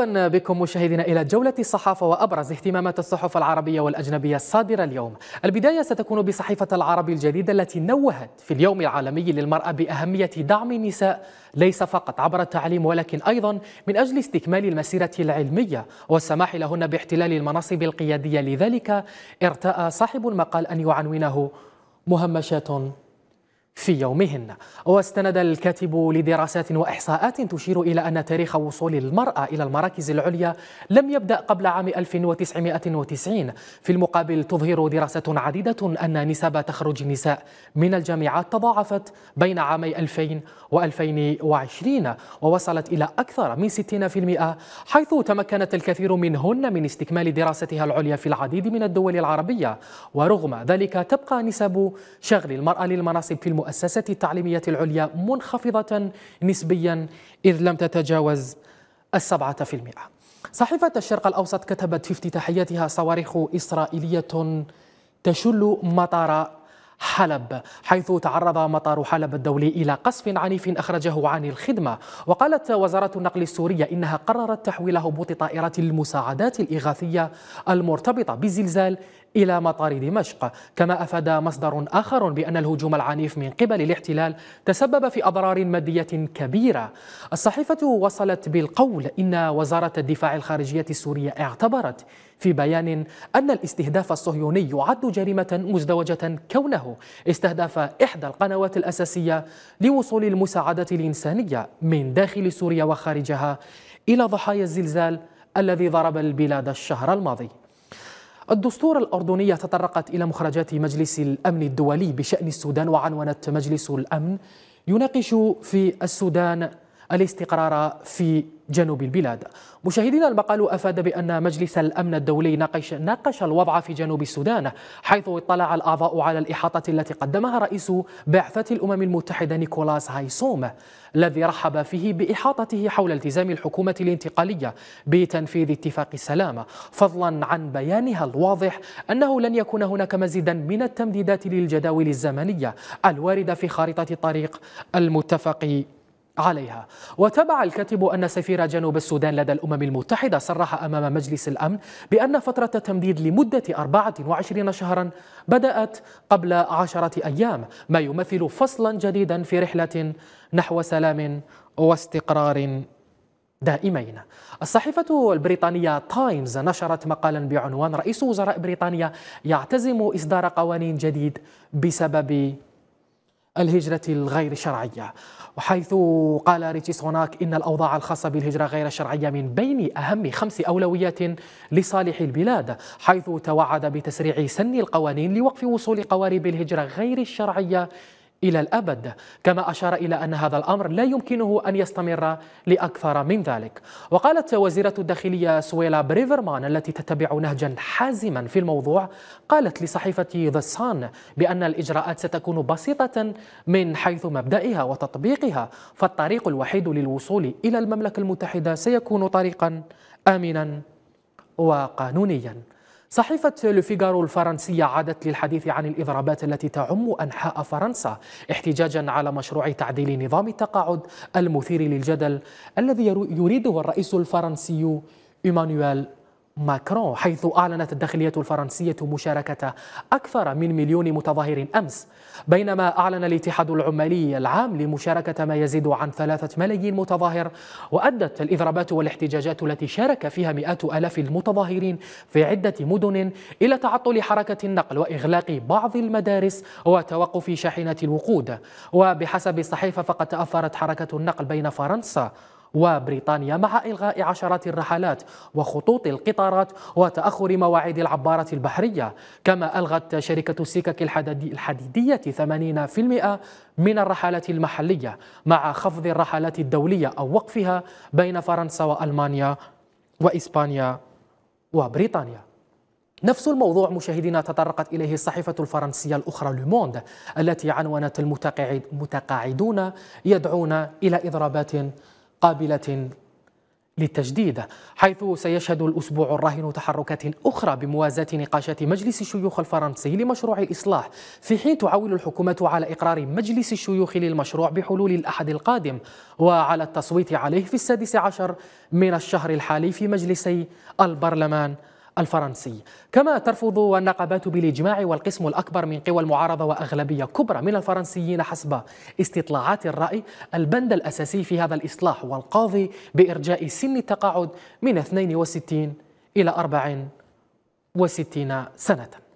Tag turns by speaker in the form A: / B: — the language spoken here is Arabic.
A: مرحبا بكم مشاهدينا إلى جولة الصحافة وأبرز اهتمامات الصحف العربية والأجنبية الصادرة اليوم البداية ستكون بصحيفة العربي الجديدة التي نوهت في اليوم العالمي للمرأة بأهمية دعم النساء ليس فقط عبر التعليم ولكن أيضا من أجل استكمال المسيرة العلمية والسماح لهن باحتلال المناصب القيادية لذلك ارتأى صاحب المقال أن يعنونه مهمشات في يومهن واستند الكاتب لدراسات وإحصاءات تشير إلى أن تاريخ وصول المرأة إلى المراكز العليا لم يبدأ قبل عام 1990 في المقابل تظهر دراسات عديدة أن نسب تخرج النساء من الجامعات تضاعفت بين عامي 2000 و2020 ووصلت إلى أكثر من 60% حيث تمكنت الكثير منهن من استكمال دراستها العليا في العديد من الدول العربية ورغم ذلك تبقى نسب شغل المرأة للمناصب في المؤسسة التعليمية العليا منخفضة نسبيا إذ لم تتجاوز السبعة في المئة صحيفة الشرق الأوسط كتبت في افتتاحيتها صواريخ إسرائيلية تشل مطار حلب حيث تعرض مطار حلب الدولي إلى قصف عنيف أخرجه عن الخدمة وقالت وزارة النقل السورية إنها قررت تحويل هبوط طائرات المساعدات الإغاثية المرتبطة بالزلزال إلى مطار دمشق كما أفاد مصدر آخر بأن الهجوم العنيف من قبل الاحتلال تسبب في أضرار مادية كبيرة الصحيفة وصلت بالقول إن وزارة الدفاع الخارجية السورية اعتبرت في بيان أن الاستهداف الصهيوني يعد جريمة مزدوجة كونه استهدف إحدى القنوات الأساسية لوصول المساعدة الإنسانية من داخل سوريا وخارجها إلى ضحايا الزلزال الذي ضرب البلاد الشهر الماضي الدستور الأردني تطرقت إلى مخرجات مجلس الأمن الدولي بشأن السودان وعنونت مجلس الأمن يناقش في السودان الاستقرار في جنوب البلاد مشاهدينا المقال أفاد بأن مجلس الأمن الدولي ناقش, ناقش الوضع في جنوب السودان حيث اطلع الأعضاء على الإحاطة التي قدمها رئيس بعثة الأمم المتحدة نيكولاس هايسوم الذي رحب فيه بإحاطته حول التزام الحكومة الانتقالية بتنفيذ اتفاق السلام فضلا عن بيانها الواضح أنه لن يكون هناك مزيدا من التمديدات للجداول الزمنية الواردة في خارطة طريق المتفق عليها وتابع الكاتب أن سفير جنوب السودان لدى الأمم المتحدة صرح أمام مجلس الأمن بأن فترة تمديد لمدة 24 شهرا بدأت قبل عشرة أيام ما يمثل فصلا جديدا في رحلة نحو سلام واستقرار دائمين الصحيفة البريطانية تايمز نشرت مقالا بعنوان رئيس وزراء بريطانيا يعتزم إصدار قوانين جديد بسبب الهجرة الغير شرعية وحيث قال ريتشي سوناك إن الأوضاع الخاصة بالهجرة غير شرعية من بين أهم خمس أولويات لصالح البلاد حيث توعد بتسريع سن القوانين لوقف وصول قوارب الهجرة غير الشرعية إلى الأبد كما أشار إلى أن هذا الأمر لا يمكنه أن يستمر لأكثر من ذلك وقالت وزيرة الداخلية سويلا بريفرمان التي تتبع نهجا حازما في الموضوع قالت لصحيفة ذا سان بأن الإجراءات ستكون بسيطة من حيث مبدئها وتطبيقها فالطريق الوحيد للوصول إلى المملكة المتحدة سيكون طريقا آمنا وقانونيا صحيفة لوفيغارو الفرنسية عادت للحديث عن الإضرابات التي تعم أنحاء فرنسا احتجاجا على مشروع تعديل نظام التقاعد المثير للجدل الذي يريده الرئيس الفرنسي إيمانويل ماكرون حيث أعلنت الداخلية الفرنسية مشاركة أكثر من مليون متظاهر أمس بينما أعلن الاتحاد العمالي العام لمشاركة ما يزيد عن ثلاثة ملايين متظاهر وأدت الإضرابات والاحتجاجات التي شارك فيها مئات ألاف المتظاهرين في عدة مدن إلى تعطل حركة النقل وإغلاق بعض المدارس وتوقف شاحنات الوقود وبحسب الصحيفة فقد تأثرت حركة النقل بين فرنسا وبريطانيا مع إلغاء عشرات الرحلات وخطوط القطارات وتأخر مواعيد العبارة البحرية كما ألغت شركة السكك الحديدية 80% من الرحلات المحلية مع خفض الرحلات الدولية أو وقفها بين فرنسا وألمانيا وإسبانيا وبريطانيا نفس الموضوع مشاهدينا تطرقت إليه الصحيفة الفرنسية الأخرى لوموند التي عنونت المتقاعدون يدعون إلى إضرابات قابلة للتجديد حيث سيشهد الأسبوع الراهن تحركات أخرى بموازاة نقاشات مجلس الشيوخ الفرنسي لمشروع الإصلاح في حين تعول الحكومة على إقرار مجلس الشيوخ للمشروع بحلول الأحد القادم وعلى التصويت عليه في السادس عشر من الشهر الحالي في مجلسي البرلمان الفرنسي كما ترفض النقابات بالاجماع والقسم الاكبر من قوى المعارضه واغلبيه كبرى من الفرنسيين حسب استطلاعات الراي البند الاساسي في هذا الاصلاح والقاضي بارجاء سن التقاعد من 62 الى 64 سنه